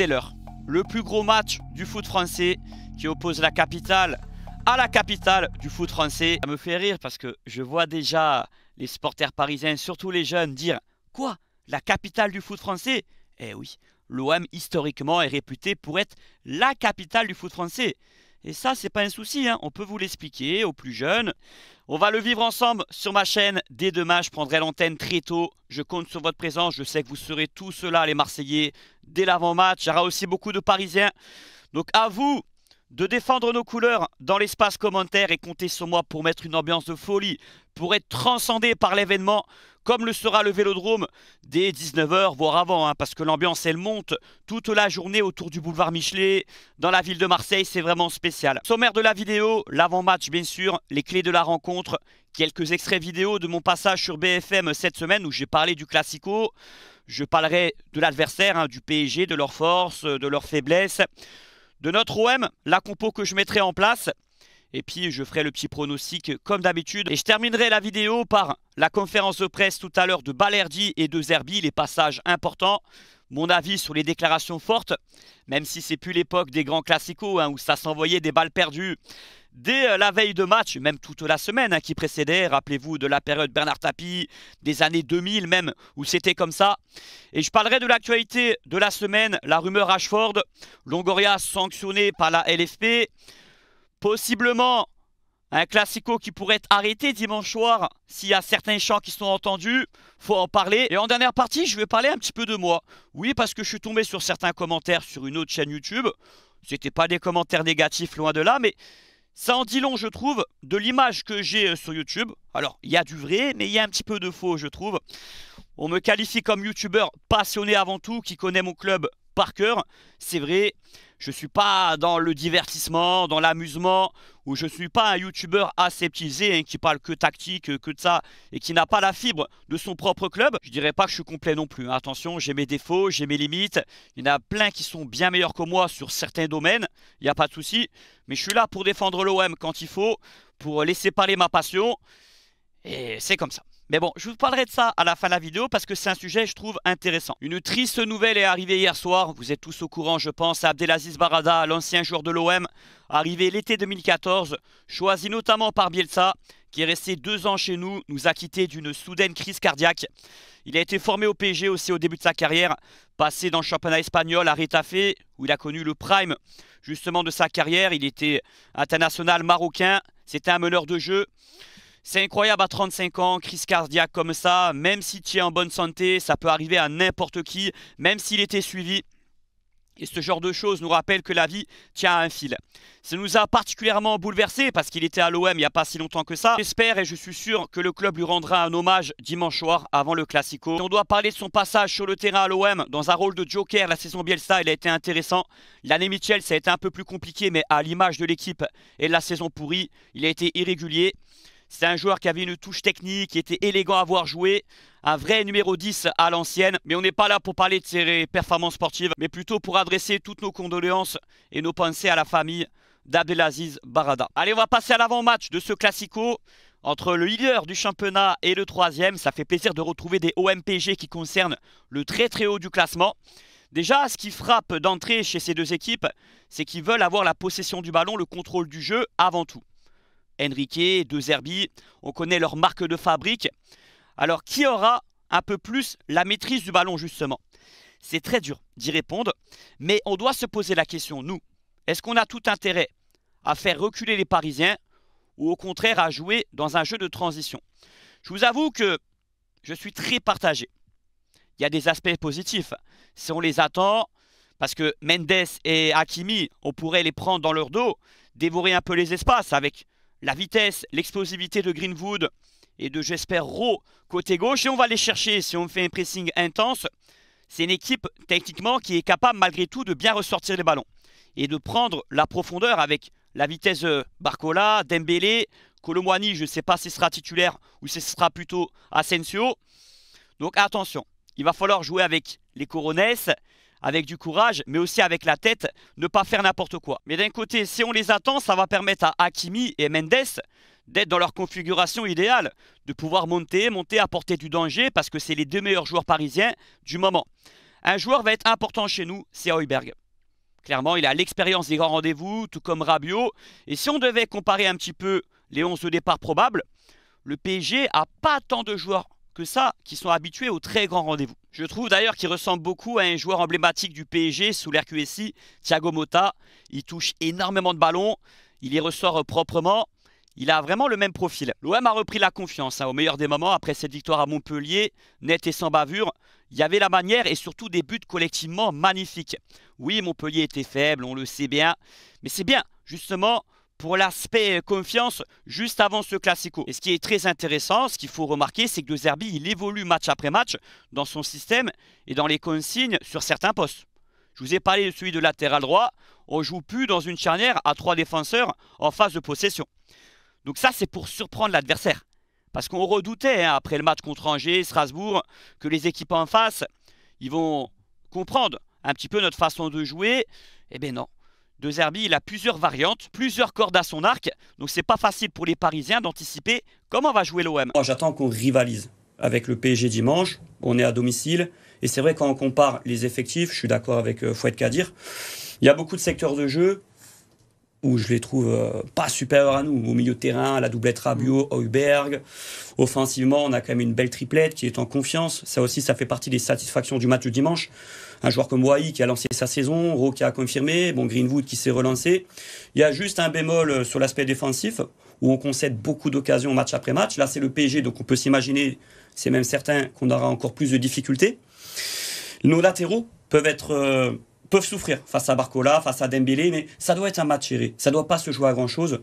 c'est l'heure. Le plus gros match du foot français qui oppose la capitale à la capitale du foot français. Ça me fait rire parce que je vois déjà les supporters parisiens, surtout les jeunes, dire Quoi La capitale du foot français Eh oui, l'OM historiquement est réputé pour être la capitale du foot français. Et ça, c'est pas un souci, hein. on peut vous l'expliquer aux plus jeunes. On va le vivre ensemble sur ma chaîne. Dès demain, je prendrai l'antenne très tôt. Je compte sur votre présence. Je sais que vous serez tous là les Marseillais, dès l'avant-match. Il y aura aussi beaucoup de Parisiens. Donc à vous de défendre nos couleurs dans l'espace commentaire et comptez sur moi pour mettre une ambiance de folie, pour être transcendé par l'événement comme le sera le Vélodrome dès 19h, voire avant, hein, parce que l'ambiance, elle monte toute la journée autour du boulevard Michelet, dans la ville de Marseille, c'est vraiment spécial. Sommaire de la vidéo, l'avant-match bien sûr, les clés de la rencontre, quelques extraits vidéo de mon passage sur BFM cette semaine où j'ai parlé du Classico, je parlerai de l'adversaire, hein, du PSG, de leurs forces, de leurs faiblesses, de notre OM, la compo que je mettrai en place, et puis je ferai le petit pronostic comme d'habitude. Et je terminerai la vidéo par la conférence de presse tout à l'heure de Balerdi et de Zerbi, les passages importants. Mon avis sur les déclarations fortes, même si c'est plus l'époque des grands classicaux hein, où ça s'envoyait des balles perdues dès euh, la veille de match, même toute la semaine hein, qui précédait. Rappelez-vous de la période Bernard Tapie, des années 2000 même, où c'était comme ça. Et je parlerai de l'actualité de la semaine, la rumeur Ashford, Longoria sanctionné par la LFP, possiblement un classico qui pourrait être arrêté dimanche soir. S'il y a certains chants qui sont entendus, faut en parler. Et en dernière partie, je vais parler un petit peu de moi. Oui, parce que je suis tombé sur certains commentaires sur une autre chaîne YouTube. C'était pas des commentaires négatifs, loin de là, mais ça en dit long, je trouve, de l'image que j'ai euh, sur YouTube. Alors, il y a du vrai, mais il y a un petit peu de faux, je trouve. On me qualifie comme YouTuber passionné avant tout, qui connaît mon club par cœur. C'est vrai. Je suis pas dans le divertissement, dans l'amusement, ou je ne suis pas un youtubeur aseptisé hein, qui parle que tactique, euh, que de ça, et qui n'a pas la fibre de son propre club. Je dirais pas que je suis complet non plus. Hein. Attention, j'ai mes défauts, j'ai mes limites. Il y en a plein qui sont bien meilleurs que moi sur certains domaines. Il n'y a pas de souci. Mais je suis là pour défendre l'OM quand il faut, pour laisser parler ma passion. Et c'est comme ça. Mais bon, je vous parlerai de ça à la fin de la vidéo parce que c'est un sujet, je trouve, intéressant. Une triste nouvelle est arrivée hier soir. Vous êtes tous au courant, je pense, à Abdelaziz Barada, l'ancien joueur de l'OM, arrivé l'été 2014, choisi notamment par Bielsa, qui est resté deux ans chez nous, nous a quitté d'une soudaine crise cardiaque. Il a été formé au PSG aussi au début de sa carrière, passé dans le championnat espagnol à Retafe, où il a connu le prime justement de sa carrière. Il était international marocain, c'était un meneur de jeu. C'est incroyable à 35 ans, crise cardiaque comme ça, même si tu es en bonne santé, ça peut arriver à n'importe qui, même s'il était suivi. Et ce genre de choses nous rappelle que la vie tient à un fil. Ça nous a particulièrement bouleversé parce qu'il était à l'OM il n'y a pas si longtemps que ça. J'espère et je suis sûr que le club lui rendra un hommage dimanche soir avant le Classico. on doit parler de son passage sur le terrain à l'OM dans un rôle de joker la saison Bielsa, il a été intéressant. L'année Mitchell, ça a été un peu plus compliqué mais à l'image de l'équipe et de la saison pourrie, il a été irrégulier. C'est un joueur qui avait une touche technique, qui était élégant à voir jouer. Un vrai numéro 10 à l'ancienne. Mais on n'est pas là pour parler de ses performances sportives, mais plutôt pour adresser toutes nos condoléances et nos pensées à la famille d'Abdelaziz Barada. Allez, on va passer à l'avant-match de ce Classico. Entre le leader du championnat et le troisième, ça fait plaisir de retrouver des OMPG qui concernent le très très haut du classement. Déjà, ce qui frappe d'entrée chez ces deux équipes, c'est qu'ils veulent avoir la possession du ballon, le contrôle du jeu avant tout. Enrique, De Zerbi, on connaît leur marque de fabrique. Alors qui aura un peu plus la maîtrise du ballon justement C'est très dur d'y répondre, mais on doit se poser la question, nous, est-ce qu'on a tout intérêt à faire reculer les Parisiens ou au contraire à jouer dans un jeu de transition Je vous avoue que je suis très partagé. Il y a des aspects positifs. Si on les attend, parce que Mendes et Hakimi, on pourrait les prendre dans leur dos, dévorer un peu les espaces avec la vitesse, l'explosivité de Greenwood et de, j'espère, Rowe côté gauche. Et on va les chercher si on fait un pressing intense. C'est une équipe, techniquement, qui est capable, malgré tout, de bien ressortir les ballons et de prendre la profondeur avec la vitesse Barcola, Dembélé, Colomwani, je ne sais pas si ce sera titulaire ou si ce sera plutôt Asensio. Donc attention, il va falloir jouer avec les Corones, avec du courage, mais aussi avec la tête, ne pas faire n'importe quoi. Mais d'un côté, si on les attend, ça va permettre à Hakimi et Mendes d'être dans leur configuration idéale, de pouvoir monter, monter, à apporter du danger, parce que c'est les deux meilleurs joueurs parisiens du moment. Un joueur va être important chez nous, c'est Heuberg. Clairement, il a l'expérience des grands rendez-vous, tout comme Rabiot. Et si on devait comparer un petit peu les 11 de départ probables, le PSG a pas tant de joueurs que ça qui sont habitués aux très grands rendez-vous. Je trouve d'ailleurs qu'il ressemble beaucoup à un joueur emblématique du PSG sous l'RQSI, Thiago Motta. Il touche énormément de ballons, il y ressort proprement. Il a vraiment le même profil. L'OM a repris la confiance hein, au meilleur des moments après cette victoire à Montpellier, nette et sans bavure. Il y avait la manière et surtout des buts collectivement magnifiques. Oui, Montpellier était faible, on le sait bien, mais c'est bien justement pour l'aspect euh, confiance juste avant ce Classico. Et ce qui est très intéressant, ce qu'il faut remarquer, c'est que De Zerbi, il évolue match après match dans son système et dans les consignes sur certains postes. Je vous ai parlé de celui de latéral droit. On joue plus dans une charnière à trois défenseurs en phase de possession. Donc ça, c'est pour surprendre l'adversaire. Parce qu'on redoutait, hein, après le match contre Angers, Strasbourg, que les équipes en face, ils vont comprendre un petit peu notre façon de jouer. Eh bien non, de Zerbi, il a plusieurs variantes, plusieurs cordes à son arc, donc c'est pas facile pour les Parisiens d'anticiper comment va jouer l'OM. j'attends qu'on rivalise avec le PSG dimanche, on est à domicile, et c'est vrai quand on compare les effectifs, je suis d'accord avec euh, Fouet Kadir, il y a beaucoup de secteurs de jeu où je les trouve euh, pas supérieurs à nous. Au milieu de terrain, la doublette Rabiot, mm. Heuberg. Offensivement, on a quand même une belle triplette qui est en confiance. Ça aussi, ça fait partie des satisfactions du match du dimanche un joueur comme Wai qui a lancé sa saison, qui a confirmé, bon Greenwood qui s'est relancé. Il y a juste un bémol euh, sur l'aspect défensif où on concède beaucoup d'occasions match après match. Là, c'est le PSG, donc on peut s'imaginer, c'est même certain qu'on aura encore plus de difficultés. Nos latéraux peuvent être euh, souffrir face à Barcola, face à Dembélé, mais ça doit être un match serré. Ça ne doit pas se jouer à grand chose.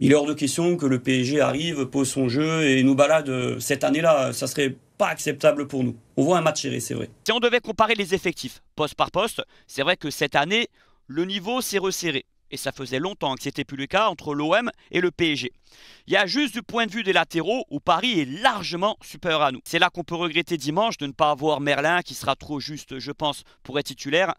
Il est hors de question que le PSG arrive, pose son jeu et nous balade euh, cette année-là. Ça serait pas acceptable pour nous. On voit un match serré, c'est vrai. Si on devait comparer les effectifs poste par poste, c'est vrai que cette année, le niveau s'est resserré. Et ça faisait longtemps que c'était plus le cas entre l'OM et le PSG. Il y a juste du point de vue des latéraux où Paris est largement supérieur à nous. C'est là qu'on peut regretter dimanche de ne pas avoir Merlin qui sera trop juste, je pense, pour être titulaire,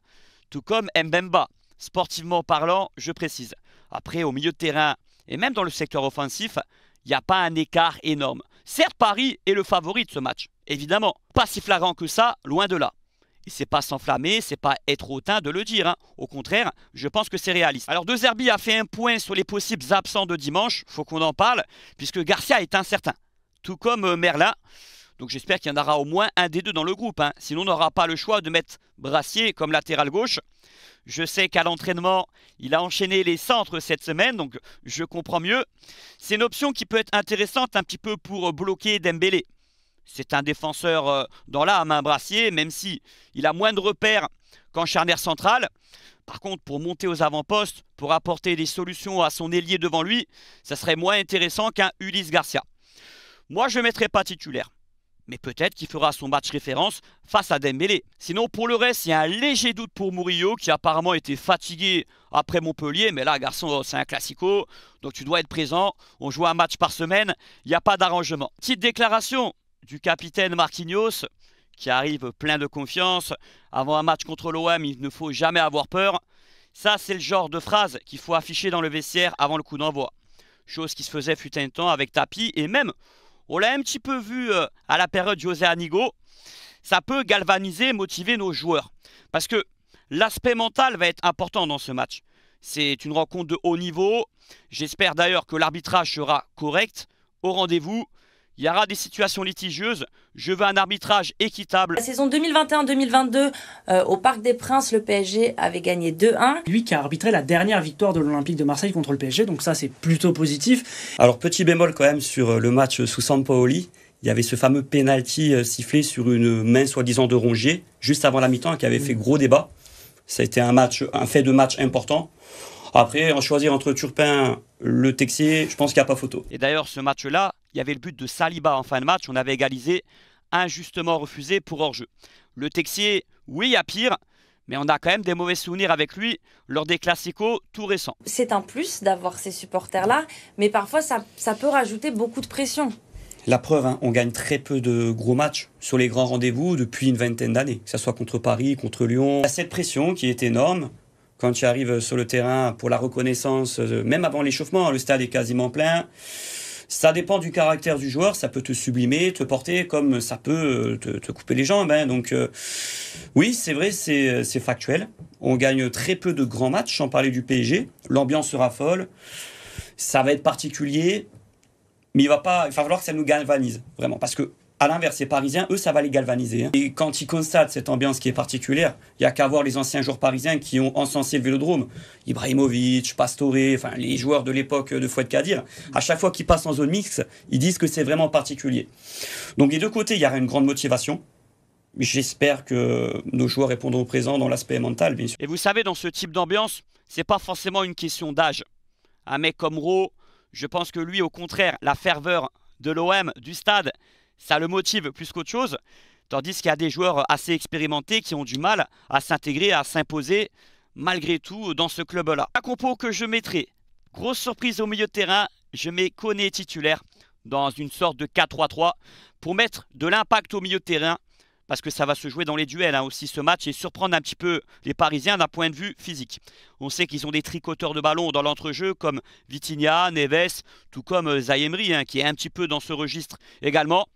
tout comme Mbemba. Sportivement parlant, je précise. Après, au milieu de terrain et même dans le secteur offensif, il n'y a pas un écart énorme. Certes, Paris est le favori de ce match, évidemment. Pas si flagrant que ça, loin de là. Et c'est pas s'enflammer, c'est pas être hautain de le dire. Hein. Au contraire, je pense que c'est réaliste. Alors De Zerbi a fait un point sur les possibles absents de dimanche, faut qu'on en parle, puisque Garcia est incertain. Tout comme euh, Merlin. Donc j'espère qu'il y en aura au moins un des deux dans le groupe. Hein. Sinon, on n'aura pas le choix de mettre Brassier comme latéral gauche. Je sais qu'à l'entraînement, il a enchaîné les centres cette semaine, donc je comprends mieux. C'est une option qui peut être intéressante un petit peu pour bloquer Dembélé. C'est un défenseur euh, dans l'âme, un hein, brassier, même si il a moins de repères qu'en charnière centrale. Par contre, pour monter aux avant-postes, pour apporter des solutions à son ailier devant lui, ça serait moins intéressant qu'un Ulysse Garcia. Moi, je ne mettrais pas titulaire mais peut-être qu'il fera son match référence face à Dembélé. Sinon, pour le reste, il y a un léger doute pour Murillo, qui apparemment était fatigué après Montpellier, mais là, garçon, oh, c'est un classico, donc tu dois être présent, on joue un match par semaine, il n'y a pas d'arrangement. Petite déclaration du capitaine Marquinhos, qui arrive plein de confiance, avant un match contre l'OM, il ne faut jamais avoir peur. Ça, c'est le genre de phrase qu'il faut afficher dans le vestiaire avant le coup d'envoi. Chose qui se faisait fut un temps avec Tapi et même on l'a un petit peu vu euh, à la période José Anigo. Ça peut galvaniser, motiver nos joueurs. Parce que l'aspect mental va être important dans ce match. C'est une rencontre de haut niveau. J'espère d'ailleurs que l'arbitrage sera correct. Au rendez-vous. Il y aura des situations litigieuses. Je veux un arbitrage équitable. La saison 2021-2022 euh, au Parc des Princes, le PSG avait gagné 2-1. Lui qui a arbitré la dernière victoire de l'Olympique de Marseille contre le PSG, donc ça c'est plutôt positif. Alors petit bémol quand même sur euh, le match euh, sous Sampaoli. Il y avait ce fameux penalty sifflé sur une main soi-disant de Rongier juste avant la mi-temps qui avait fait mm. gros débat. Ça a été un match, un fait de match important. Après, en choisir entre Turpin, le Texier, je pense qu'il n'y a pas photo. Et d'ailleurs, ce match-là, il y avait le but de Saliba en fin de match. On avait égalisé injustement refusé pour hors-jeu. Le Texier, oui, y il a pire, mais on a quand même des mauvais souvenirs avec lui lors des classicos tout récents. C'est un plus d'avoir ces supporters-là, mais parfois ça, peut rajouter beaucoup de pression. La preuve, hein, on gagne très peu de gros matchs sur les grands rendez-vous depuis une vingtaine d'années, que ce soit contre Paris, contre Lyon. Il y a cette pression qui est énorme quand tu arrives sur le terrain pour la reconnaissance, euh, même avant l'échauffement, hein, le stade est quasiment plein. Ça dépend du caractère du joueur, ça peut te sublimer, te porter, comme ça peut euh, te, couper les jambes. Ben Donc euh, oui, c'est vrai, euh, c'est factuel. On gagne très peu de grands matchs, sans parler du PSG. L'ambiance sera folle, ça va être particulier, mais il va, pas, il va falloir que ça nous galvanise, vraiment. Parce que à l'inverse, les Parisiens, eux, ça va les galvaniser. Hein. Et quand ils constatent cette ambiance qui est particulière, il y a qu'à voir les anciens joueurs parisiens qui ont encensé le Vélodrome. Ibrahimovic, Pastore, enfin les joueurs de l'époque de de Kadir. À chaque fois qu'ils passent en zone mixte, ils disent que c'est vraiment particulier. Donc des deux côtés, il y aura une grande motivation. J'espère que nos joueurs répondront au présent dans l'aspect mental, bien sûr. Et vous savez, dans ce type d'ambiance, c'est pas forcément une question d'âge. Un mec comme Rowe, je pense que lui, au contraire, la ferveur de l'OM, du stade, ça le motive plus qu'autre chose. Tandis qu'il y a des joueurs assez expérimentés qui ont du mal à s'intégrer, à s'imposer malgré tout dans ce club-là. La compo que je mettrai, grosse surprise au milieu de terrain, je mets Koné titulaire dans une sorte de 4-3-3 pour mettre de l'impact au milieu de terrain parce que ça va se jouer dans les duels hein, aussi ce match et surprendre un petit peu les Parisiens d'un point de vue physique. On sait qu'ils ont des tricoteurs de ballon dans l'entrejeu comme Vitinha, Neves, tout comme euh, Zayemri hein, qui est un petit peu dans ce registre également.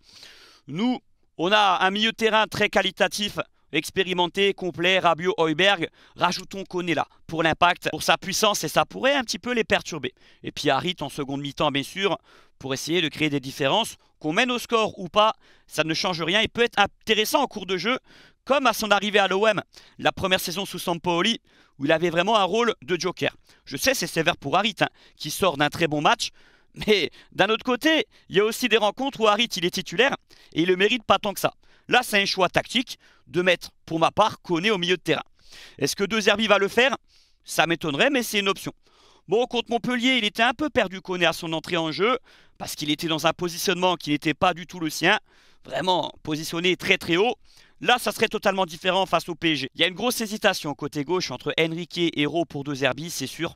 Nous, on a un milieu de terrain très qualitatif expérimenté, complet, Rabio Heuberg. Rajoutons est là pour l'impact, pour sa puissance et ça pourrait un petit peu les perturber. Et puis Harit en seconde mi-temps, bien sûr, pour essayer de créer des différences. Qu'on mène au score ou pas, ça ne change rien. Il peut être intéressant en cours de jeu, comme à son arrivée à l'OM, la première saison sous Sampaoli, où il avait vraiment un rôle de joker. Je sais, c'est sévère pour Harit, hein, qui sort d'un très bon match, mais d'un autre côté, il y a aussi des rencontres où Harit, il est titulaire, et il le mérite pas tant que ça. Là, c'est un choix tactique de mettre, pour ma part, Koné au milieu de terrain. Est-ce que deux va le faire Ça m'étonnerait, mais c'est une option. Bon, contre Montpellier, il était un peu perdu conné à son entrée en jeu, parce qu'il était dans un positionnement qui n'était pas du tout le sien, vraiment positionné très très haut. Là, ça serait totalement différent face au PSG. Il y a une grosse hésitation côté gauche entre Enrique et Héros pour deux Herbis, c'est sûr.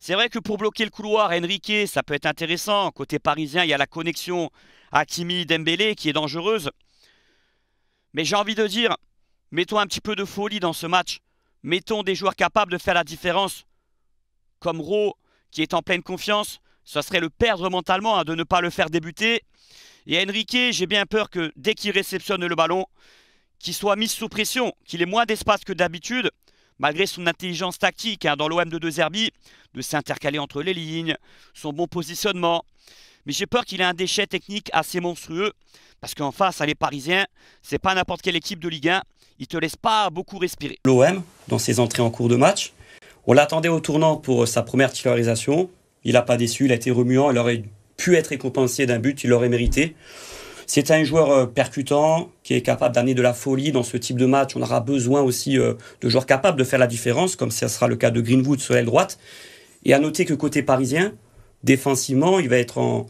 C'est vrai que pour bloquer le couloir, Enrique, ça peut être intéressant. Côté parisien, il y a la connexion à Kimi dembélé qui est dangereuse. Mais j'ai envie de dire, mettons un petit peu de folie dans ce match. Mettons des joueurs capables de faire la différence comme Rowe, qui est en pleine confiance, ça serait le perdre mentalement hein, de ne pas le faire débuter. Et Enrique, j'ai bien peur que dès qu'il réceptionne le ballon, qu'il soit mis sous pression, qu'il ait moins d'espace que d'habitude, malgré son intelligence tactique hein, dans l'OM de 2 Zerbi, de s'intercaler entre les lignes, son bon positionnement. Mais j'ai peur qu'il ait un déchet technique assez monstrueux, parce qu'en face, à les Parisiens, c'est pas n'importe quelle équipe de Ligue 1, ils te laissent pas beaucoup respirer. L'OM, dans ses entrées en cours de match, on l'attendait au tournant pour sa première titularisation. Il n'a pas déçu, il a été remuant, il aurait pu être récompensé d'un but, il l'aurait mérité. C'est un joueur euh, percutant qui est capable d'amener de la folie dans ce type de match. On aura besoin aussi euh, de joueurs capables de faire la différence, comme ce sera le cas de Greenwood sur l'aile droite. Et à noter que côté parisien, défensivement, il va être en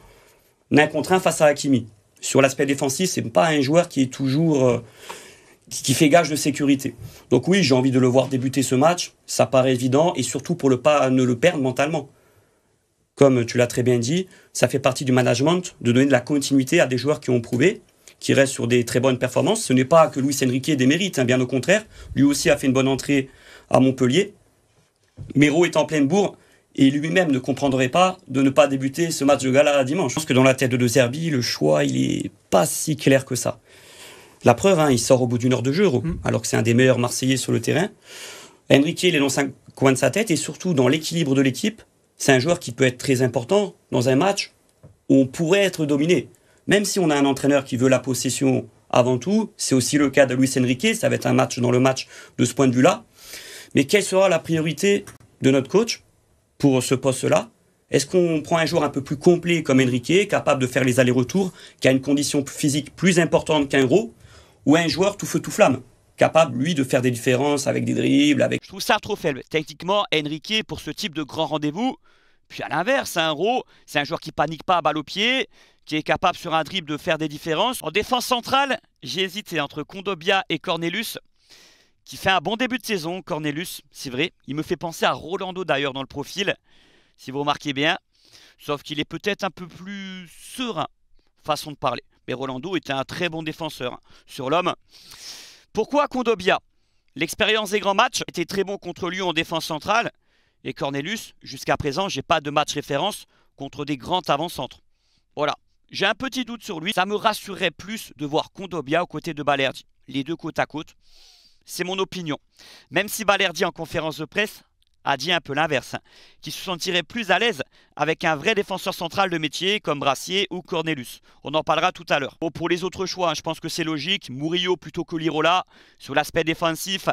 un contre un face à Hakimi. Sur l'aspect défensif, c'est pas un joueur qui est toujours euh, qui fait gage de sécurité. Donc oui, j'ai envie de le voir débuter ce match, ça paraît évident, et surtout pour ne pas, ne le perdre mentalement. Comme tu l'as très bien dit, ça fait partie du management de donner de la continuité à des joueurs qui ont prouvé, qui restent sur des très bonnes performances. Ce n'est pas que Luis Enrique démérite, hein, bien au contraire, lui aussi a fait une bonne entrée à Montpellier. Mero est en pleine bourre, et lui-même ne comprendrait pas de ne pas débuter ce match de gala dimanche. Je pense que dans la tête de, de Zerbi, le choix, il n'est pas si clair que ça. La preuve, hein, il sort au bout d'une heure de jeu, mm. alors que c'est un des meilleurs Marseillais sur le terrain. Enrique, il est dans un coin de sa tête et surtout dans l'équilibre de l'équipe. C'est un joueur qui peut être très important dans un match où on pourrait être dominé. Même si on a un entraîneur qui veut la possession avant tout, c'est aussi le cas de Luis Enrique, ça va être un match dans le match de ce point de vue-là. Mais quelle sera la priorité de notre coach pour ce poste-là Est-ce qu'on prend un joueur un peu plus complet comme Enrique, capable de faire les allers-retours, qui a une condition physique plus importante qu'un gros ou un joueur tout feu tout flamme capable, lui, de faire des différences avec des dribbles, avec... Je trouve ça trop faible. Techniquement, Enrique, pour ce type de grand rendez-vous, puis à l'inverse, un hein, Ro, c'est un joueur qui panique pas à balle au pied, qui est capable sur un dribble de faire des différences. En défense centrale, j'ai hésité entre Condobia et Cornelius, qui fait un bon début de saison. Cornelius, c'est vrai, il me fait penser à Rolando d'ailleurs dans le profil, si vous remarquez bien. Sauf qu'il est peut-être un peu plus serein, façon de parler mais Rolando était un très bon défenseur hein, sur l'homme. Pourquoi Condobia L'expérience des grands matchs était très bon contre lui en défense centrale. Et Cornelius, jusqu'à présent, j'ai pas de match référence contre des grands avant-centres. Voilà. J'ai un petit doute sur lui. Ça me rassurerait plus de voir Condobia aux côtés de Balerdi. Les deux côte à côte. C'est mon opinion. Même si Balerdi en conférence de presse a dit un peu l'inverse, hein, qu'il se sentirait plus à l'aise avec un vrai défenseur central de métier comme Brassier ou Cornelius. On en parlera tout à l'heure. Bon, pour les autres choix, hein, je pense que c'est logique. Murillo plutôt que Lirola. Sur l'aspect défensif,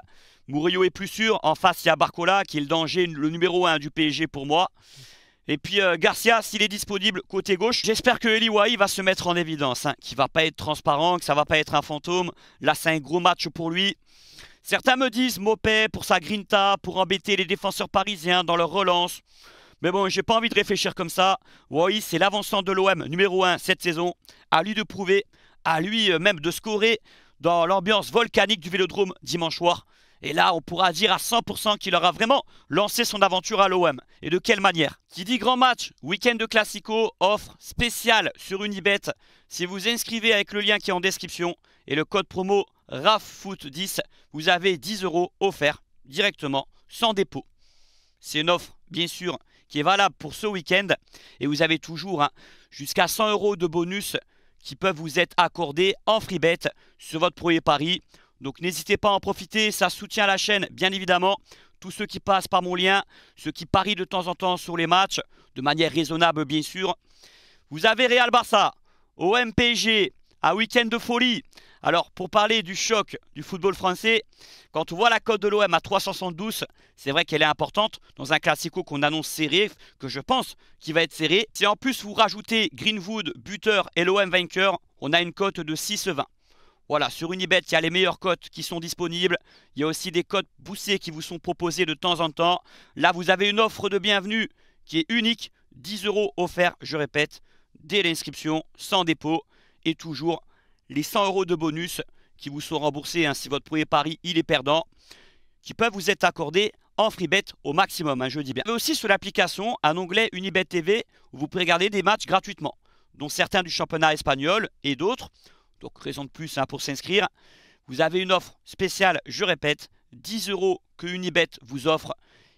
Murillo est plus sûr. En face, il y a Barcola qui est le danger, le numéro 1 du PSG pour moi. Et puis euh, Garcia, s'il est disponible côté gauche, j'espère que Eliwai va se mettre en évidence, hein, qu'il ne va pas être transparent, que ça va pas être un fantôme. Là, c'est un gros match pour lui. Certains me disent Mopé pour sa grinta, pour embêter les défenseurs parisiens dans leur relance. Mais bon, j'ai pas envie de réfléchir comme ça. oui c'est l'avancement de l'OM numéro 1 cette saison. À lui de prouver, à lui euh, même de scorer dans l'ambiance volcanique du Vélodrome dimanche soir. Et là, on pourra dire à 100% qu'il aura vraiment lancé son aventure à l'OM. Et de quelle manière Qui dit grand match, week-end de Classico, offre spéciale sur Unibet. Si vous inscrivez avec le lien qui est en description et le code promo RAFFOOT10, vous avez 10 euros offerts directement, sans dépôt. C'est une offre, bien sûr, qui est valable pour ce week-end. Et vous avez toujours hein, jusqu'à 100 euros de bonus qui peuvent vous être accordés en free bet sur votre premier pari. Donc n'hésitez pas à en profiter, ça soutient la chaîne bien évidemment. Tous ceux qui passent par mon lien, ceux qui parient de temps en temps sur les matchs, de manière raisonnable bien sûr. Vous avez Real Barça, OMPG, PSG, un week-end de folie, alors, pour parler du choc du football français, quand on voit la cote de l'OM à 372, c'est vrai qu'elle est importante dans un classico qu'on annonce serré, que je pense qui va être serré. Si en plus vous rajoutez Greenwood, buteur et l'OM vainqueur, on a une cote de 6,20. Voilà, sur Unibet, il y a les meilleures cotes qui sont disponibles. Il y a aussi des cotes poussées qui vous sont proposées de temps en temps. Là, vous avez une offre de bienvenue qui est unique. 10 euros offerts, je répète, dès l'inscription, sans dépôt et toujours les 100 euros de bonus qui vous sont remboursés hein. si votre premier pari il est perdant, qui peuvent vous être accordés en free bet au maximum, hein, je dis bien. Mais aussi sur l'application, un onglet Unibet TV où vous pouvez regarder des matchs gratuitement, dont certains du championnat espagnol et d'autres. Donc raison de plus hein, pour s'inscrire. Vous avez une offre spéciale, je répète, 10 euros que Unibet vous offre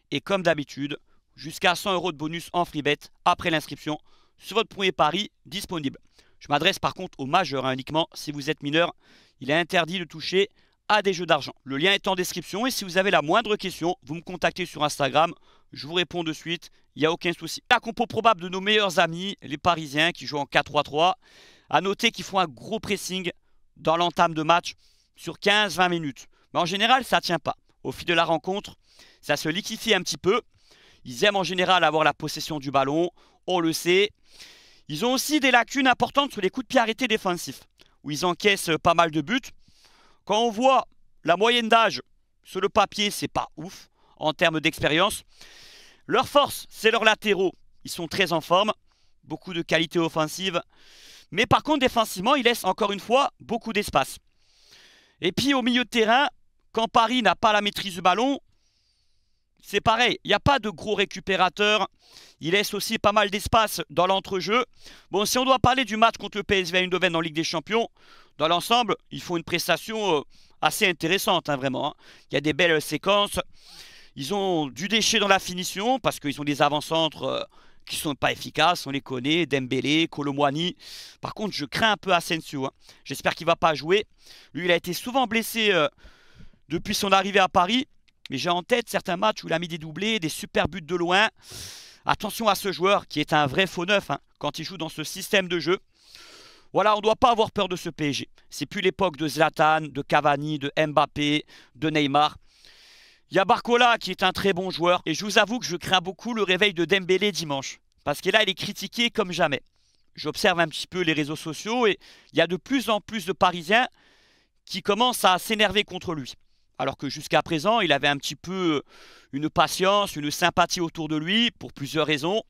et comme d'habitude, jusqu'à 100 euros de bonus en free bet après l'inscription sur votre premier pari disponible. Je m'adresse par contre aux majeurs hein, uniquement. Si vous êtes mineur, il est interdit de toucher à des jeux d'argent. Le lien est en description et si vous avez la moindre question, vous me contactez sur Instagram. Je vous réponds de suite, il n'y a aucun souci. La compo probable de nos meilleurs amis, les Parisiens qui jouent en 4-3-3. à noter qu'ils font un gros pressing dans l'entame de match sur 15-20 minutes. Mais en général, ça ne tient pas. Au fil de la rencontre, ça se liquifie un petit peu. Ils aiment en général avoir la possession du ballon. On le sait, ils ont aussi des lacunes importantes sur les coups de pied arrêtés défensifs, où ils encaissent pas mal de buts. Quand on voit la moyenne d'âge sur le papier, c'est pas ouf en termes d'expérience. Leur force, c'est leurs latéraux. Ils sont très en forme, beaucoup de qualité offensive. Mais par contre, défensivement, ils laissent encore une fois beaucoup d'espace. Et puis au milieu de terrain, quand Paris n'a pas la maîtrise du ballon, c'est pareil, il n'y a pas de gros récupérateur. Il laisse aussi pas mal d'espace dans l'entrejeu. Bon, si on doit parler du match contre le PSV à Eindhoven en Ligue des Champions, dans l'ensemble, ils font une prestation euh, assez intéressante, hein, vraiment. Hein. Il y a des belles séquences. Ils ont du déchet dans la finition parce qu'ils ont des avant-centres euh, qui ne sont pas efficaces, on les connaît, Dembélé, Colomwani. Par contre, je crains un peu Asensio. Hein. J'espère qu'il va pas jouer. Lui, il a été souvent blessé euh, depuis son arrivée à Paris mais j'ai en tête certains matchs où il a mis des doublés, des super buts de loin. Attention à ce joueur qui est un vrai faux neuf hein, quand il joue dans ce système de jeu. Voilà, on ne doit pas avoir peur de ce PSG. C'est plus l'époque de Zlatan, de Cavani, de Mbappé, de Neymar. Il y a Barcola qui est un très bon joueur et je vous avoue que je crains beaucoup le réveil de Dembélé dimanche parce que là il est critiqué comme jamais. J'observe un petit peu les réseaux sociaux et il y a de plus en plus de Parisiens qui commencent à s'énerver contre lui alors que jusqu'à présent, il avait un petit peu euh, une patience, une sympathie autour de lui, pour plusieurs raisons.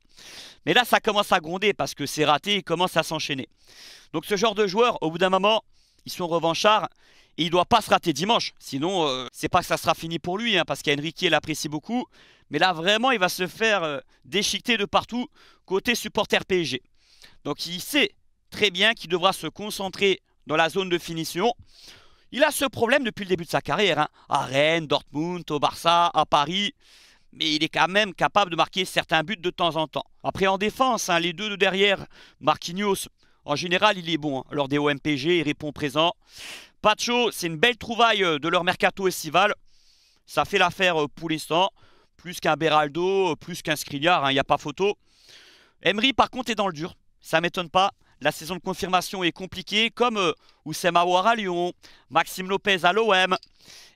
Mais là, ça commence à gronder, parce que c'est raté, il commence à s'enchaîner. Donc ce genre de joueur, au bout d'un moment, ils sont revanchards, et il ne doit pas se rater dimanche. Sinon, ce euh, c'est pas que ça sera fini pour lui, hein, parce qu'Henrique l'apprécie beaucoup. Mais là, vraiment, il va se faire euh, déchiqueter de partout, côté supporter PSG. Donc il sait très bien qu'il devra se concentrer dans la zone de finition. Il a ce problème depuis le début de sa carrière, hein. à Rennes, Dortmund, au Barça, à Paris. Mais il est quand même capable de marquer certains buts de temps en temps. Après en défense, hein, les deux de derrière, Marquinhos, en général il est bon. Hein, lors des OMPG, il répond présent. Pacho, c'est une belle trouvaille euh, de leur mercato estival. Ça fait l'affaire euh, pour l'instant. Plus qu'un Beraldo, euh, plus qu'un Skriniar, il n'y a pas photo. Emery par contre est dans le dur. Ça m'étonne pas. La saison de confirmation est compliquée, comme euh, Oussem Aouar à Lyon, Maxime Lopez à l'OM.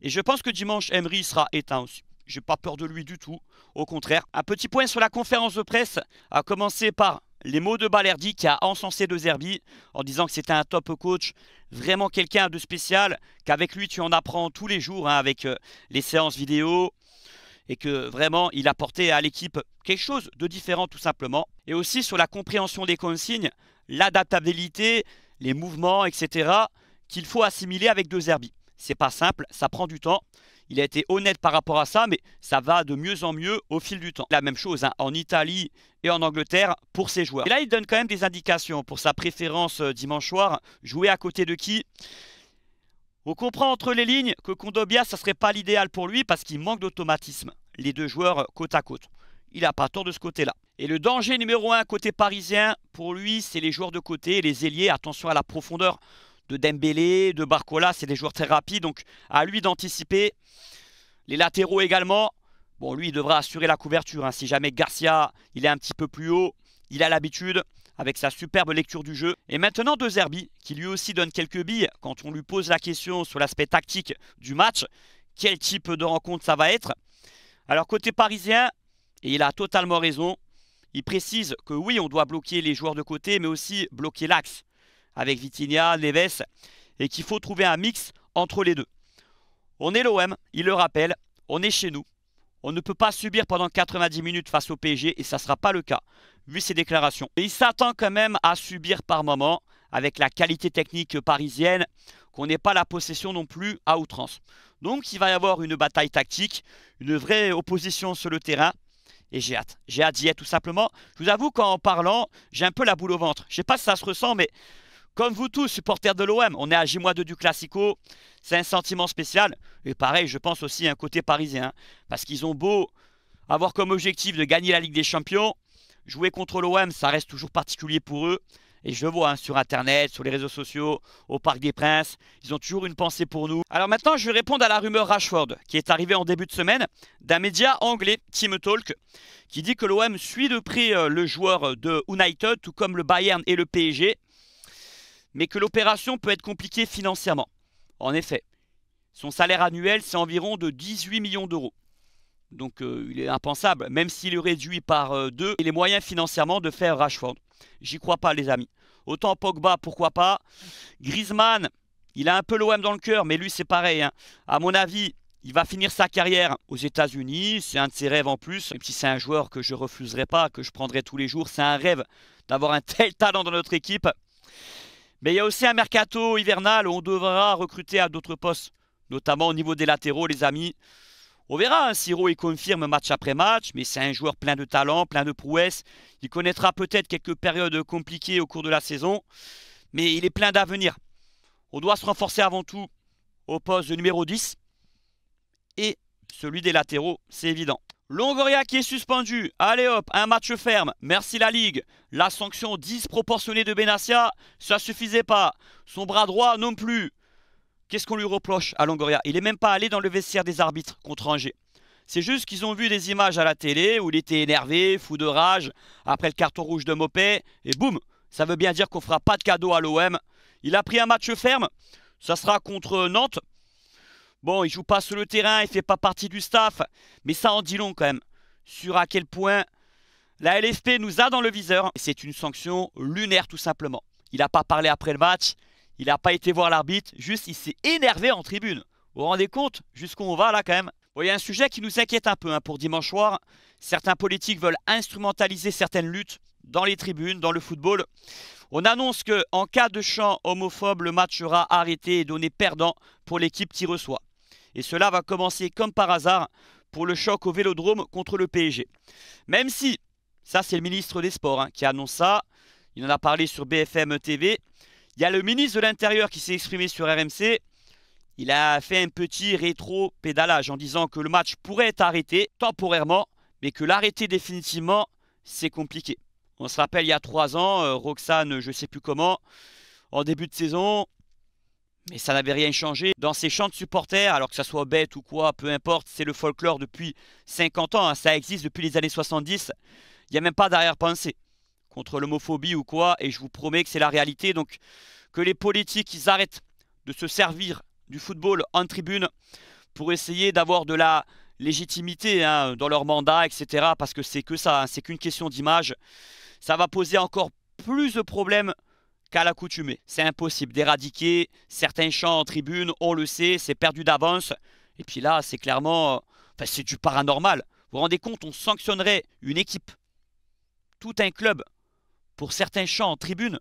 Et je pense que dimanche, Emery sera éteint aussi. J'ai pas peur de lui du tout, au contraire. Un petit point sur la conférence de presse, à commencer par les mots de Balerdi qui a encensé De Zerbi en disant que c'était un top coach, vraiment quelqu'un de spécial, qu'avec lui tu en apprends tous les jours hein, avec euh, les séances vidéo, et que vraiment il apportait à l'équipe quelque chose de différent tout simplement. Et aussi sur la compréhension des consignes, l'adaptabilité, les mouvements, etc. qu'il faut assimiler avec deux Ce C'est pas simple, ça prend du temps. Il a été honnête par rapport à ça, mais ça va de mieux en mieux au fil du temps. La même chose hein, en Italie et en Angleterre pour ses joueurs. Et là, il donne quand même des indications pour sa préférence euh, dimanche soir. Jouer à côté de qui On comprend entre les lignes que Kondobia, ça serait pas l'idéal pour lui parce qu'il manque d'automatisme. Les deux joueurs euh, côte à côte. Il n'a pas tort de ce côté-là. Et le danger numéro un côté parisien, pour lui, c'est les joueurs de côté, les ailiers. Attention à la profondeur de Dembélé, de Barcola, c'est des joueurs très rapides. Donc à lui d'anticiper. Les latéraux également. Bon, lui, il devra assurer la couverture. Hein. Si jamais Garcia, il est un petit peu plus haut, il a l'habitude avec sa superbe lecture du jeu. Et maintenant De Zerbi, qui lui aussi donne quelques billes quand on lui pose la question sur l'aspect tactique du match. Quel type de rencontre ça va être Alors côté parisien, et il a totalement raison, il précise que oui, on doit bloquer les joueurs de côté, mais aussi bloquer l'axe avec Vitinha, Neves, et qu'il faut trouver un mix entre les deux. On est l'OM, il le rappelle, on est chez nous. On ne peut pas subir pendant 90 minutes face au PSG et ça ne sera pas le cas, vu ses déclarations. Et il s'attend quand même à subir par moment, avec la qualité technique parisienne, qu'on n'ait pas la possession non plus à outrance. Donc il va y avoir une bataille tactique, une vraie opposition sur le terrain, et j'ai hâte. J'ai hâte, d'y être tout simplement. Je vous avoue qu'en parlant, j'ai un peu la boule au ventre. Je sais pas si ça se ressent, mais comme vous tous, supporters de l'OM, on est à J-2 du Classico. C'est un sentiment spécial. Et pareil, je pense aussi à un côté parisien. parce qu'ils ont beau avoir comme objectif de gagner la Ligue des Champions. Jouer contre l'OM, ça reste toujours particulier pour eux. Et je le vois hein, sur Internet, sur les réseaux sociaux, au Parc des Princes. Ils ont toujours une pensée pour nous. Alors maintenant, je vais répondre à la rumeur Rashford, qui est arrivée en début de semaine, d'un média anglais, Team Talk, qui dit que l'OM suit de près euh, le joueur de United, tout comme le Bayern et le PSG, mais que l'opération peut être compliquée financièrement. En effet, son salaire annuel, c'est environ de 18 millions d'euros. Donc euh, il est impensable, même s'il est réduit par euh, deux, les moyens financièrement de faire Rashford. J'y crois pas, les amis. Autant Pogba, pourquoi pas. Griezmann, il a un peu l'OM dans le cœur, mais lui, c'est pareil. A hein. À mon avis, il va finir sa carrière aux États-Unis. C'est un de ses rêves en plus. Même si c'est un joueur que je refuserai pas, que je prendrai tous les jours, c'est un rêve d'avoir un tel talent dans notre équipe. Mais il y a aussi un mercato hivernal où on devra recruter à d'autres postes, notamment au niveau des latéraux, les amis. On verra, hein, si Siro, il confirme match après match, mais c'est un joueur plein de talent, plein de prouesses. Il connaîtra peut-être quelques périodes compliquées au cours de la saison, mais il est plein d'avenir. On doit se renforcer avant tout au poste de numéro 10 et celui des latéraux, c'est évident. Longoria qui est suspendu. Allez hop, un match ferme. Merci la Ligue. La sanction disproportionnée de Benassia, ça suffisait pas. Son bras droit non plus. Qu'est-ce qu'on lui reproche à Longoria Il n'est même pas allé dans le vestiaire des arbitres contre Angers. C'est juste qu'ils ont vu des images à la télé où il était énervé, fou de rage, après le carton rouge de Mopé, et boum Ça veut bien dire qu'on fera pas de cadeau à l'OM. Il a pris un match ferme, ça sera contre Nantes. Bon, il joue pas sur le terrain, il fait pas partie du staff, mais ça en dit long quand même, sur à quel point la LFP nous a dans le viseur. C'est une sanction lunaire tout simplement. Il n'a pas parlé après le match, il n'a pas été voir l'arbitre, juste il s'est énervé en tribune. Vous vous rendez compte jusqu'où on va là quand même il y a un sujet qui nous inquiète un peu hein, pour dimanche soir. Certains politiques veulent instrumentaliser certaines luttes dans les tribunes, dans le football. On annonce que en cas de chant homophobe, le match sera arrêté et donné perdant pour l'équipe qui reçoit. Et cela va commencer comme par hasard pour le choc au Vélodrome contre le PSG. Même si, ça c'est le ministre des Sports hein, qui annonce ça, il en a parlé sur BFM TV, il y a le ministre de l'Intérieur qui s'est exprimé sur RMC. Il a fait un petit rétro-pédalage en disant que le match pourrait être arrêté temporairement, mais que l'arrêter définitivement, c'est compliqué. On se rappelle il y a trois ans, euh, Roxane, je ne sais plus comment, en début de saison, mais ça n'avait rien changé. Dans ses chants de supporters, alors que ça soit bête ou quoi, peu importe, c'est le folklore depuis 50 ans, hein, ça existe depuis les années 70, il n'y a même pas d'arrière-pensée contre l'homophobie ou quoi, et je vous promets que c'est la réalité. Donc que les politiques, ils arrêtent de se servir du football en tribune pour essayer d'avoir de la légitimité hein, dans leur mandat, etc. Parce que c'est que ça, hein, c'est qu'une question d'image. Ça va poser encore plus de problèmes qu'à l'accoutumée. C'est impossible d'éradiquer certains champs en tribune, on le sait, c'est perdu d'avance. Et puis là, c'est clairement, c'est du paranormal. Vous vous rendez compte, on sanctionnerait une équipe, tout un club, pour certains champs en tribune.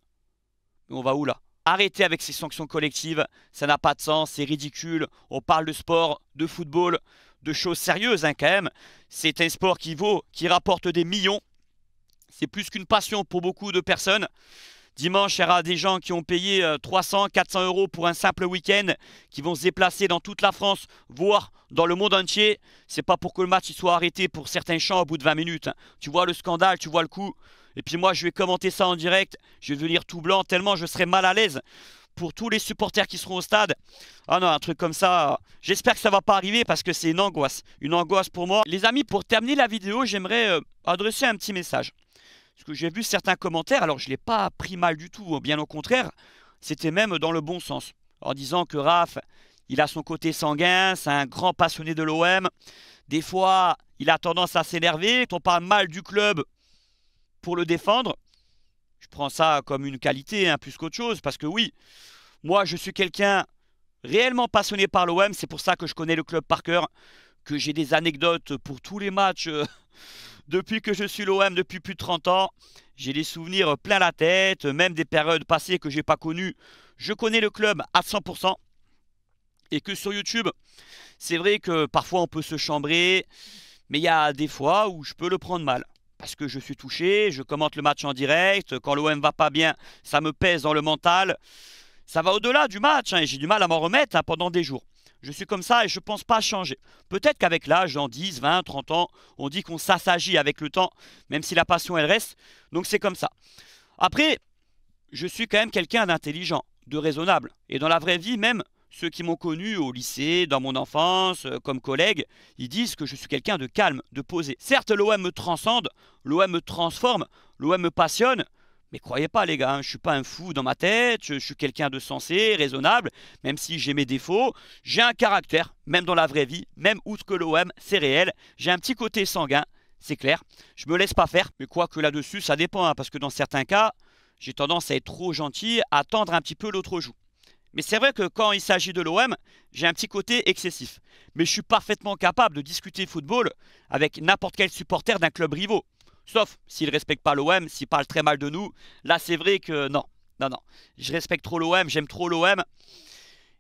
on va où là Arrêtez avec ces sanctions collectives, ça n'a pas de sens, c'est ridicule. On parle de sport, de football, de choses sérieuses hein, quand même. C'est un sport qui vaut, qui rapporte des millions. C'est plus qu'une passion pour beaucoup de personnes. Dimanche, il y aura des gens qui ont payé 300, euh, 400 euros pour un simple week-end, qui vont se déplacer dans toute la France, voire dans le monde entier. C'est pas pour que le match soit arrêté pour certains champs au bout de 20 minutes. Tu vois le scandale, tu vois le coup. Et puis moi, je vais commenter ça en direct. Je vais devenir tout blanc tellement je serai mal à l'aise pour tous les supporters qui seront au stade. Ah non, un truc comme ça, euh, j'espère que ça va pas arriver parce que c'est une angoisse. Une angoisse pour moi. Les amis, pour terminer la vidéo, j'aimerais euh, adresser un petit message. Parce que j'ai vu certains commentaires, alors je ne l'ai pas pris mal du tout, hein. bien au contraire. C'était même dans le bon sens. En disant que Raph, il a son côté sanguin, c'est un grand passionné de l'OM. Des fois, il a tendance à s'énerver. Quand on parle mal du club, pour le défendre, je prends ça comme une qualité hein, plus qu'autre chose. Parce que oui, moi je suis quelqu'un réellement passionné par l'OM. C'est pour ça que je connais le club par cœur, que j'ai des anecdotes pour tous les matchs. Euh, depuis que je suis l'OM, depuis plus de 30 ans, j'ai des souvenirs plein la tête, même des périodes passées que j'ai pas connues. Je connais le club à 100%. Et que sur YouTube, c'est vrai que parfois on peut se chambrer, mais il y a des fois où je peux le prendre mal parce que je suis touché, je commente le match en direct, quand l'OM va pas bien, ça me pèse dans le mental. Ça va au-delà du match hein, et j'ai du mal à m'en remettre hein, pendant des jours. Je suis comme ça et je ne pense pas changer. Peut-être qu'avec l'âge, dans 10, 20, 30 ans, on dit qu'on s'assagit avec le temps, même si la passion elle reste. Donc c'est comme ça. Après, je suis quand même quelqu'un d'intelligent, de raisonnable. Et dans la vraie vie même, ceux qui m'ont connu au lycée, dans mon enfance, euh, comme collègue, ils disent que je suis quelqu'un de calme, de posé. Certes, l'OM me transcende, l'OM me transforme, l'OM me passionne, mais croyez pas les gars, je hein, je suis pas un fou dans ma tête, je, suis quelqu'un de sensé, raisonnable, même si j'ai mes défauts, j'ai un caractère, même dans la vraie vie, même outre que l'OM, c'est réel, j'ai un petit côté sanguin, c'est clair, je me laisse pas faire, mais quoi que là-dessus, ça dépend, hein, parce que dans certains cas, j'ai tendance à être trop gentil, à tendre un petit peu l'autre joue. Mais c'est vrai que quand il s'agit de l'OM, j'ai un petit côté excessif. Mais je suis parfaitement capable de discuter football avec n'importe quel supporter d'un club rivaux. Sauf s'il ne respecte pas l'OM, s'il parle très mal de nous. Là, c'est vrai que non. Non, non. Je respecte trop l'OM, j'aime trop l'OM.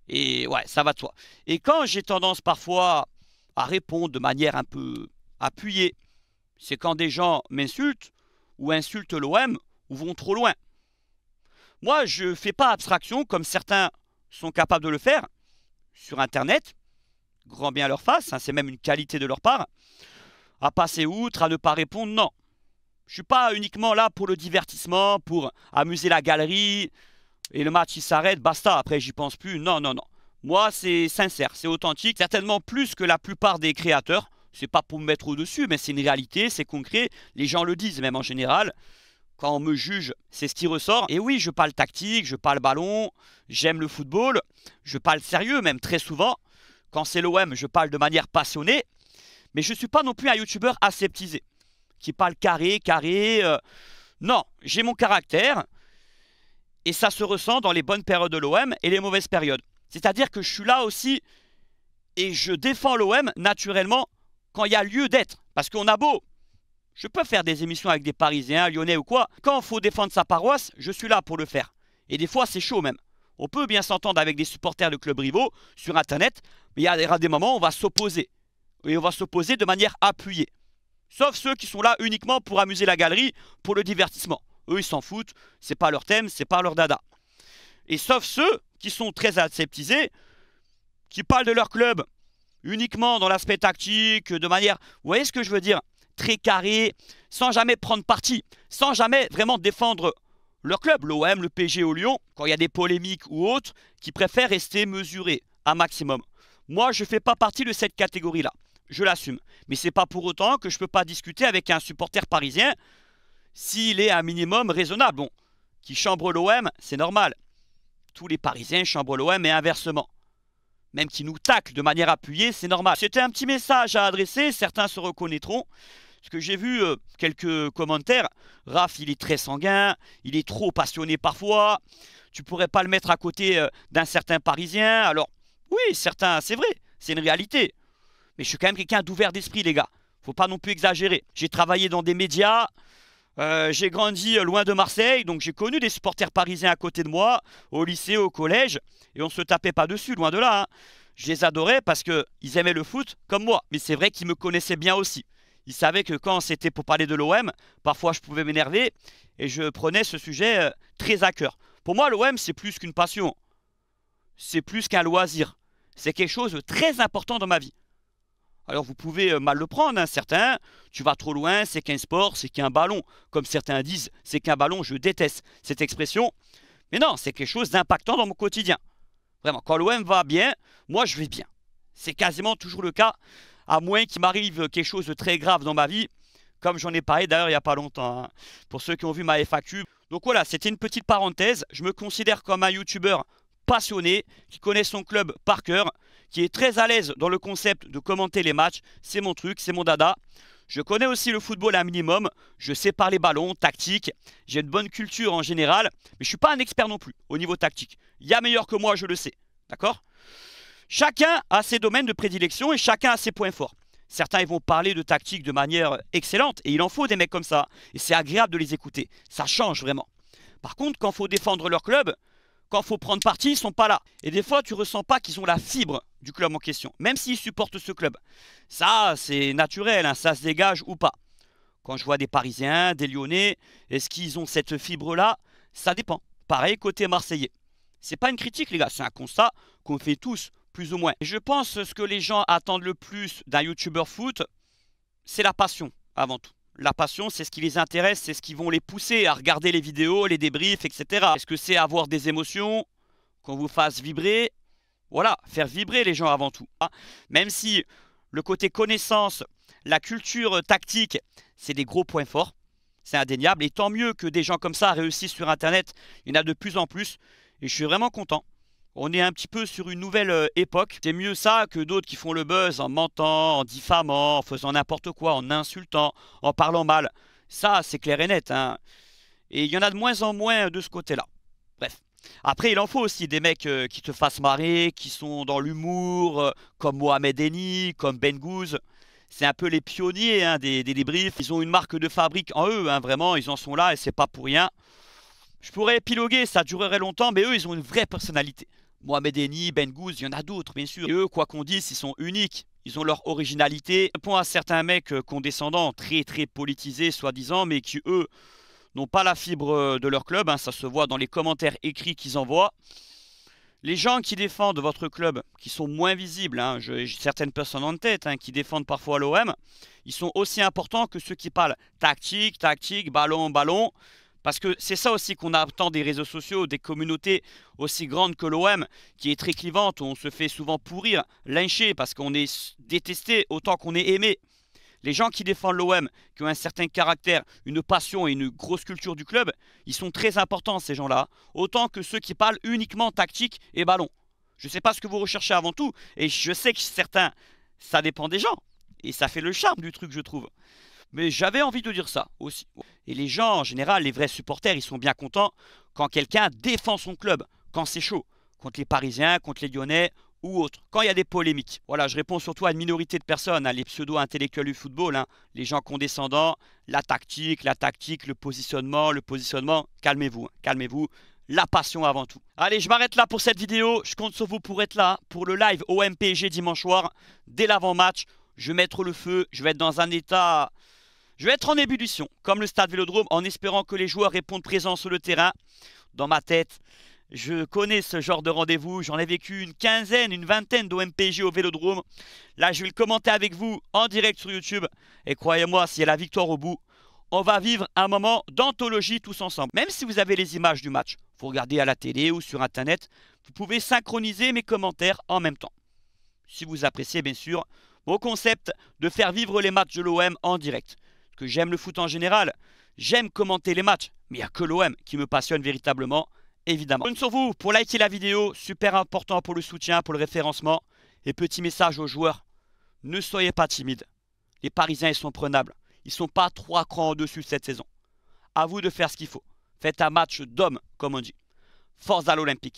Et ouais, ça va de soi. Et quand j'ai tendance parfois à répondre de manière un peu appuyée, c'est quand des gens m'insultent ou insultent l'OM ou vont trop loin. Moi, je ne fais pas abstraction comme certains sont capables de le faire sur Internet, grand bien à leur face, hein, c'est même une qualité de leur part, à passer outre, à ne pas répondre, non. Je suis pas uniquement là pour le divertissement, pour amuser la galerie, et le match il s'arrête, basta, après j'y pense plus, non, non, non. Moi c'est sincère, c'est authentique, certainement plus que la plupart des créateurs, c'est pas pour me mettre au-dessus, mais c'est une réalité, c'est concret, les gens le disent même en général, quand on me juge, c'est ce qui ressort. Et oui, je parle tactique, je parle ballon, j'aime le football, je parle sérieux même très souvent. Quand c'est l'OM, je parle de manière passionnée. Mais je ne suis pas non plus un youtubeur aseptisé, qui parle carré, carré. Euh. Non, j'ai mon caractère. Et ça se ressent dans les bonnes périodes de l'OM et les mauvaises périodes. C'est-à-dire que je suis là aussi et je défends l'OM naturellement quand il y a lieu d'être. Parce qu'on a beau je peux faire des émissions avec des Parisiens, Lyonnais ou quoi. Quand il faut défendre sa paroisse, je suis là pour le faire. Et des fois, c'est chaud même. On peut bien s'entendre avec des supporters de clubs rivaux sur Internet, mais il y aura des moments où on va s'opposer. Et on va s'opposer de manière appuyée. Sauf ceux qui sont là uniquement pour amuser la galerie, pour le divertissement. Eux, ils s'en foutent, c'est pas leur thème, c'est pas leur dada. Et sauf ceux qui sont très aseptisés, qui parlent de leur club uniquement dans l'aspect tactique, de manière... Vous voyez ce que je veux dire très carré, sans jamais prendre parti, sans jamais vraiment défendre leur club, l'OM, le PG au Lyon, quand il y a des polémiques ou autres, qui préfèrent rester mesurés à maximum. Moi, je ne fais pas partie de cette catégorie-là. Je l'assume. Mais c'est pas pour autant que je ne peux pas discuter avec un supporter parisien s'il est un minimum raisonnable. Bon, qui chambre l'OM, c'est normal. Tous les Parisiens chambrent l'OM et inversement. Même qui nous tacle de manière appuyée, c'est normal. C'était un petit message à adresser, certains se reconnaîtront. Parce que j'ai vu euh, quelques commentaires. Raph, il est très sanguin, il est trop passionné parfois. Tu pourrais pas le mettre à côté euh, d'un certain Parisien. Alors, oui, certains, c'est vrai, c'est une réalité. Mais je suis quand même quelqu'un d'ouvert d'esprit, les gars. Faut pas non plus exagérer. J'ai travaillé dans des médias. Euh, j'ai grandi loin de Marseille, donc j'ai connu des supporters parisiens à côté de moi, au lycée, au collège, et on se tapait pas dessus, loin de là. Hein. Je les adorais parce qu'ils aimaient le foot comme moi, mais c'est vrai qu'ils me connaissaient bien aussi il savait que quand c'était pour parler de l'OM, parfois je pouvais m'énerver et je prenais ce sujet euh, très à cœur. Pour moi, l'OM, c'est plus qu'une passion. C'est plus qu'un loisir. C'est quelque chose de très important dans ma vie. Alors vous pouvez euh, mal le prendre, hein, certains, tu vas trop loin, c'est qu'un sport, c'est qu'un ballon. Comme certains disent, c'est qu'un ballon, je déteste cette expression. Mais non, c'est quelque chose d'impactant dans mon quotidien. Vraiment, quand l'OM va bien, moi je vais bien. C'est quasiment toujours le cas à moins qu'il m'arrive quelque chose de très grave dans ma vie, comme j'en ai parlé d'ailleurs il n'y a pas longtemps, hein, pour ceux qui ont vu ma FAQ. Donc voilà, c'était une petite parenthèse, je me considère comme un YouTuber passionné, qui connaît son club par cœur, qui est très à l'aise dans le concept de commenter les matchs, c'est mon truc, c'est mon dada. Je connais aussi le football à un minimum, je sais parler ballon, tactique, j'ai une bonne culture en général, mais je ne suis pas un expert non plus au niveau tactique. Il y a meilleur que moi, je le sais, d'accord Chacun a ses domaines de prédilection et chacun a ses points forts. Certains ils vont parler de tactique de manière excellente et il en faut des mecs comme ça. Et c'est agréable de les écouter. Ça change vraiment. Par contre, quand il faut défendre leur club, quand il faut prendre parti, ils ne sont pas là. Et des fois, tu ressens pas qu'ils ont la fibre du club en question, même s'ils supportent ce club. Ça, c'est naturel, hein, ça se dégage ou pas. Quand je vois des Parisiens, des Lyonnais, est-ce qu'ils ont cette fibre-là Ça dépend. Pareil côté Marseillais. C'est pas une critique, les gars, c'est un constat qu'on fait tous plus ou moins. je pense que ce que les gens attendent le plus d'un YouTuber foot, c'est la passion, avant tout. La passion, c'est ce qui les intéresse, c'est ce qui vont les pousser à regarder les vidéos, les débriefs, etc. Est-ce que c'est avoir des émotions, qu'on vous fasse vibrer Voilà, faire vibrer les gens avant tout. Ah, même si le côté connaissance, la culture tactique, c'est des gros points forts, c'est indéniable. Et tant mieux que des gens comme ça réussissent sur Internet, il y en a de plus en plus, et je suis vraiment content. On est un petit peu sur une nouvelle euh, époque. C'est mieux ça que d'autres qui font le buzz en mentant, en diffamant, en faisant n'importe quoi, en insultant, en parlant mal. Ça, c'est clair et net. Hein. Et il y en a de moins en moins euh, de ce côté-là. Bref. Après, il en faut aussi des mecs euh, qui te fassent marrer, qui sont dans l'humour, comme Mohamed Eni, comme Ben Gouz. C'est un peu les pionniers hein, des, débriefs. Ils ont une marque de fabrique en eux, hein, vraiment. Ils en sont là et c'est pas pour rien. Je pourrais épiloguer, ça durerait longtemps, mais eux, ils ont une vraie personnalité. Mohamed Eni, Ben Gouz, il y en a d'autres, bien sûr. Et eux, quoi qu'on dise, ils sont uniques. Ils ont leur originalité. Point point à certains mecs euh, condescendants, très très politisés, soi-disant, mais qui, eux, n'ont pas la fibre euh, de leur club. Hein. ça se voit dans les commentaires écrits qu'ils envoient. Les gens qui défendent votre club, qui sont moins visibles, hein, j'ai certaines personnes en tête, hein, qui défendent parfois l'OM, ils sont aussi importants que ceux qui parlent tactique, tactique, ballon, ballon. Parce que c'est ça aussi qu'on attend des réseaux sociaux, des communautés aussi grandes que l'OM, qui est très clivante, où on se fait souvent pourrir, lyncher, parce qu'on est détesté autant qu'on est aimé. Les gens qui défendent l'OM, qui ont un certain caractère, une passion et une grosse culture du club, ils sont très importants ces gens-là, autant que ceux qui parlent uniquement tactique et ballon. Je ne sais pas ce que vous recherchez avant tout, et je sais que certains, ça dépend des gens, et ça fait le charme du truc, je trouve. Mais j'avais envie de dire ça aussi. Et les gens, en général, les vrais supporters, ils sont bien contents quand quelqu'un défend son club, quand c'est chaud, contre les Parisiens, contre les Lyonnais ou autres, quand il y a des polémiques. Voilà, je réponds surtout à une minorité de personnes, hein, les pseudo-intellectuels du football, hein, les gens condescendants, la tactique, la tactique, le positionnement, le positionnement. Calmez-vous, hein, calmez-vous la passion avant tout. Allez, je m'arrête là pour cette vidéo. Je compte sur vous pour être là pour le live OMPG dimanche soir, dès l'avant-match. Je vais mettre le feu, je vais être dans un état je vais être en ébullition, comme le stade Vélodrome, en espérant que les joueurs répondent présents sur le terrain. Dans ma tête, je connais ce genre de rendez-vous. J'en ai vécu une quinzaine, une vingtaine d'OMPG au Vélodrome. Là, je vais le commenter avec vous en direct sur YouTube. Et croyez-moi, s'il y a la victoire au bout, on va vivre un moment d'anthologie tous ensemble. Même si vous avez les images du match, vous regardez à la télé ou sur Internet, vous pouvez synchroniser mes commentaires en même temps. Si vous appréciez, bien sûr, mon concept de faire vivre les matchs de l'OM en direct que j'aime le foot en général, j'aime commenter les matchs, mais il n'y a que l'OM qui me passionne véritablement, évidemment. Bonne sur vous pour liker la vidéo, super important pour le soutien, pour le référencement. Et petit message aux joueurs, ne soyez pas timides. Les Parisiens, ils sont prenables. Ils ne sont pas trois crans au-dessus cette saison. À vous de faire ce qu'il faut. Faites un match d'hommes, comme on dit. Force à l'Olympique.